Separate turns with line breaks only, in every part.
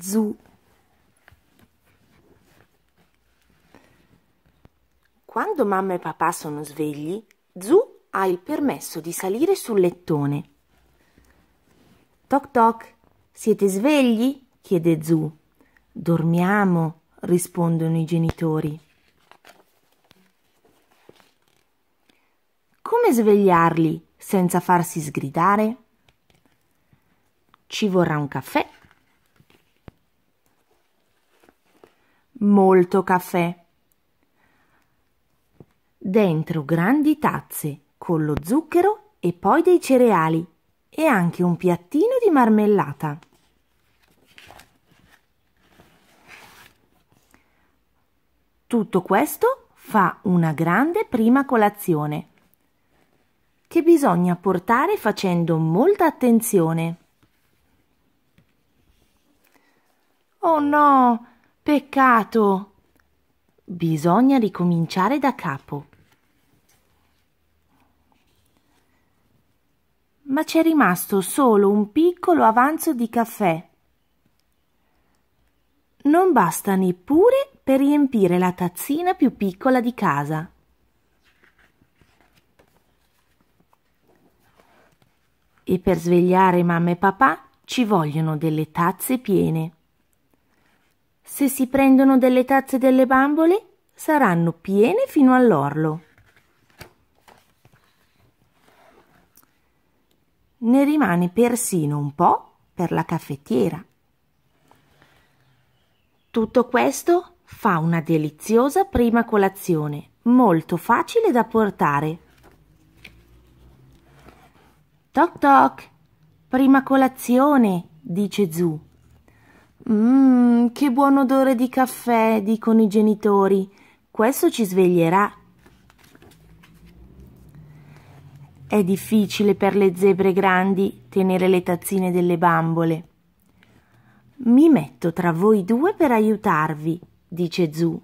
Zu. Quando mamma e papà sono svegli, Zu ha il permesso di salire sul lettone. Toc toc, siete svegli? chiede Zu. Dormiamo, rispondono i genitori. Come svegliarli senza farsi sgridare? Ci vorrà un caffè molto caffè. Dentro grandi tazze con lo zucchero e poi dei cereali e anche un piattino di marmellata. Tutto questo fa una grande prima colazione che bisogna portare facendo molta attenzione. Oh no, Peccato. Bisogna ricominciare da capo. Ma c'è rimasto solo un piccolo avanzo di caffè. Non basta neppure per riempire la tazzina più piccola di casa. E per svegliare mamma e papà ci vogliono delle tazze piene. Se si prendono delle tazze delle bambole, saranno piene fino all'orlo. Ne rimane persino un po' per la caffettiera. Tutto questo fa una deliziosa prima colazione, molto facile da portare. Toc toc, prima colazione, dice Zu. Mmm, che buon odore di caffè, dicono i genitori. Questo ci sveglierà. È difficile per le zebre grandi tenere le tazzine delle bambole. Mi metto tra voi due per aiutarvi, dice Zu.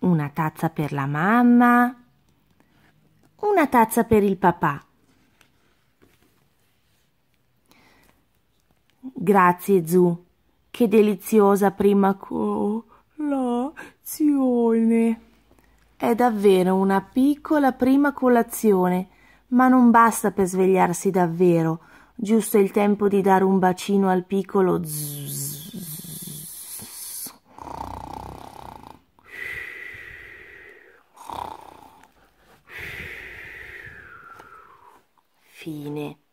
Una tazza per la mamma, una tazza per il papà Grazie, Zu. Che deliziosa prima colazione. È davvero una piccola prima colazione, ma non basta per svegliarsi davvero. Giusto il tempo di dare un bacino al piccolo zzz. Fine.